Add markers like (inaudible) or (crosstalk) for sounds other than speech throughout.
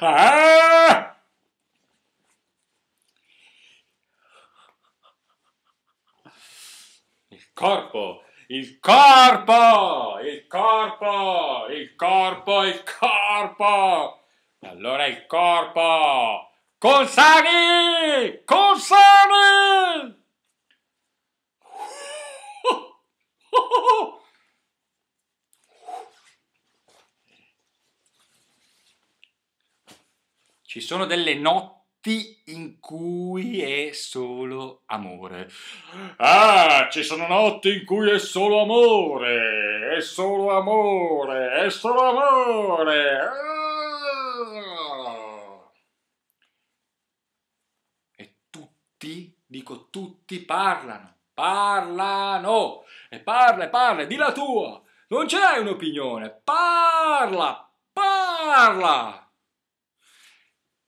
Ah! Il corpo, il corpo, il corpo, il corpo, il corpo. Allora il corpo. Consani! Consani! Ci sono delle notti in cui è solo amore. Ah, ci sono notti in cui è solo amore, è solo amore, è solo amore. Ah. E tutti, dico tutti, parlano, parlano, e parla, parla, di la tua. Non ce l'hai un'opinione, parla, parla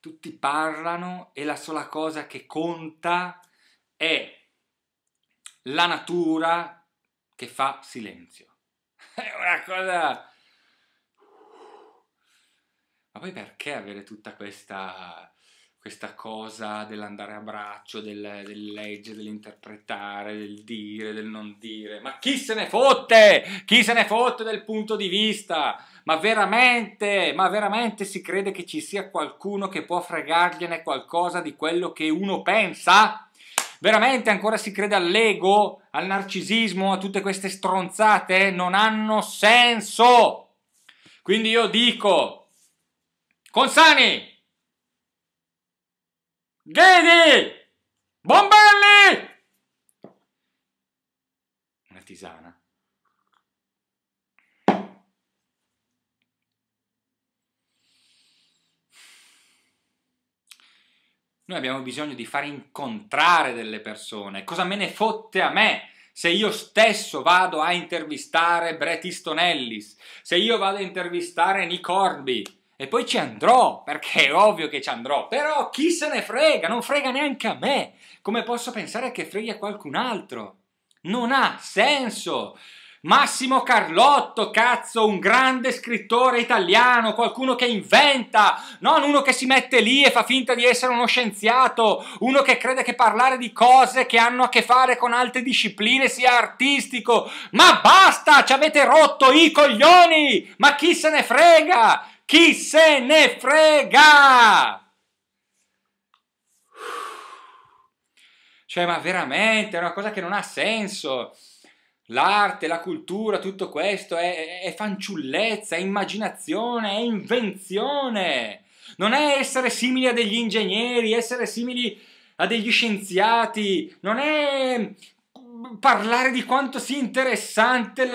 tutti parlano e la sola cosa che conta è la natura che fa silenzio. (laughs) È una cosa... Ma poi perché avere tutta questa questa cosa dell'andare a braccio, del, del leggere, dell'interpretare, del dire, del non dire. Ma chi se ne fotte? Chi se ne fotte del punto di vista? Ma veramente, ma veramente si crede che ci sia qualcuno che può fregargliene qualcosa di quello che uno pensa? Veramente ancora si crede all'ego, al narcisismo, a tutte queste stronzate? Non hanno senso! Quindi io dico, Consani! Vedi! Bombelli! Una tisana. Noi abbiamo bisogno di far incontrare delle persone. Cosa me ne fotte a me? se io stesso vado a intervistare Bret Easton Ellis, se io vado a intervistare Nick Orby, e poi ci andrò, perché è ovvio che ci andrò, però chi se ne frega, non frega neanche a me. Come posso pensare che freghi a qualcun altro? Non ha senso. Massimo Carlotto, cazzo, un grande scrittore italiano, qualcuno che inventa, non uno che si mette lì e fa finta di essere uno scienziato, uno che crede che parlare di cose che hanno a che fare con altre discipline sia artistico. Ma basta, ci avete rotto i coglioni! Ma chi se ne frega? Chi se ne frega? Cioè, ma veramente, è una cosa che non ha senso. L'arte, la cultura, tutto questo è, è fanciullezza, è immaginazione, è invenzione. Non è essere simili a degli ingegneri, essere simili a degli scienziati, non è mm, parlare di quanto sia interessante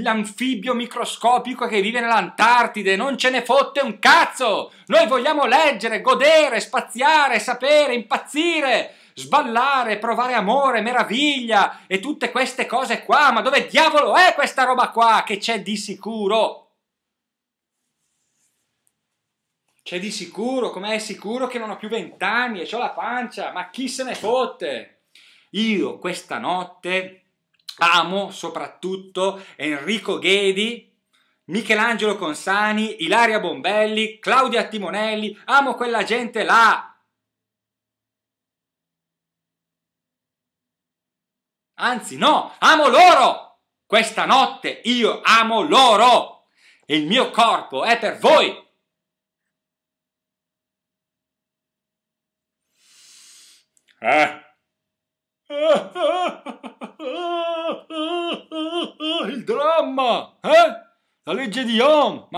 l'anfibio microscopico che vive nell'Antartide, non ce ne fotte un cazzo! Noi vogliamo leggere, godere, spaziare, sapere, impazzire! sballare, provare amore, meraviglia e tutte queste cose qua, ma dove diavolo è questa roba qua che c'è di sicuro? C'è di sicuro, com'è sicuro che non ho più vent'anni e ho la pancia, ma chi se ne fotte? Io questa notte amo soprattutto Enrico Ghedi, Michelangelo Consani, Ilaria Bombelli, Claudia Timonelli, amo quella gente là, Anzi, no, amo loro! Questa notte io amo loro! E il mio corpo è per voi! Eh? (laughs) Il dramma! Eh? La legge di Ohm!